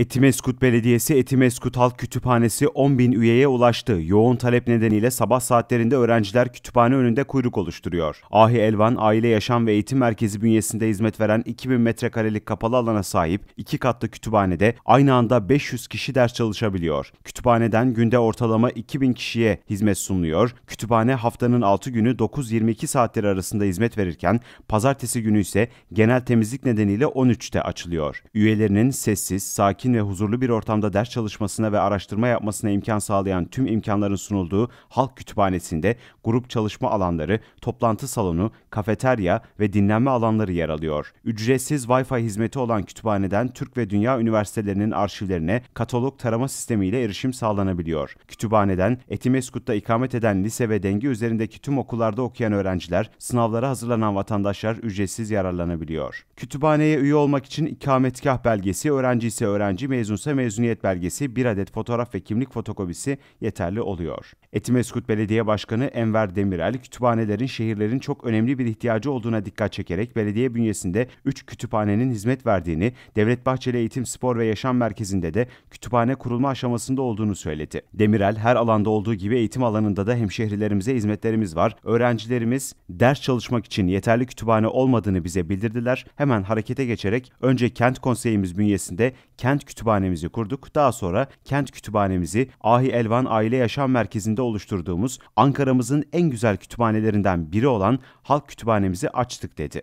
Etimeskut Belediyesi Etimeskut Halk Kütüphanesi 10 bin üyeye ulaştı. Yoğun talep nedeniyle sabah saatlerinde öğrenciler kütüphane önünde kuyruk oluşturuyor. Ahi Elvan Aile Yaşam ve Eğitim Merkezi bünyesinde hizmet veren 2000 metrekarelik kapalı alana sahip iki katlı kütüphanede aynı anda 500 kişi ders çalışabiliyor. Kütüphaneden günde ortalama 2000 kişiye hizmet sunuluyor. Kütüphane haftanın 6 günü 9-22 saatleri arasında hizmet verirken pazartesi günü ise genel temizlik nedeniyle 13'te açılıyor. Üyelerinin sessiz, sakin sakin ve huzurlu bir ortamda ders çalışmasına ve araştırma yapmasına imkan sağlayan tüm imkanların sunulduğu halk kütüphanesinde grup çalışma alanları, toplantı salonu, kafeterya ve dinlenme alanları yer alıyor. Ücretsiz Wi-Fi hizmeti olan kütüphaneden Türk ve Dünya Üniversitelerinin arşivlerine katalog tarama sistemiyle erişim sağlanabiliyor. Kütüphaneden Etimeskut'ta ikamet eden lise ve denge üzerindeki tüm okullarda okuyan öğrenciler, sınavlara hazırlanan vatandaşlar ücretsiz yararlanabiliyor. Kütüphaneye üye olmak için ikametgah belgesi, öğrenci ise öğrenci öğrenci mezunsa mezuniyet belgesi, bir adet fotoğraf ve kimlik fotokopisi yeterli oluyor. Etimeskut Belediye Başkanı Enver Demirel, kütüphanelerin şehirlerin çok önemli bir ihtiyacı olduğuna dikkat çekerek belediye bünyesinde 3 kütüphanenin hizmet verdiğini, Devlet Bahçeli Eğitim, Spor ve Yaşam Merkezi'nde de kütüphane kurulma aşamasında olduğunu söyledi. Demirel, her alanda olduğu gibi eğitim alanında da hemşehrilerimize hizmetlerimiz var. Öğrencilerimiz ders çalışmak için yeterli kütüphane olmadığını bize bildirdiler. Hemen harekete geçerek önce kent konseyimiz bünyesinde kent kent kütüphanemizi kurduk. Daha sonra kent kütüphanemizi Ahi Elvan Aile Yaşam Merkezi'nde oluşturduğumuz Ankara'mızın en güzel kütüphanelerinden biri olan Halk Kütüphanemizi açtık dedi.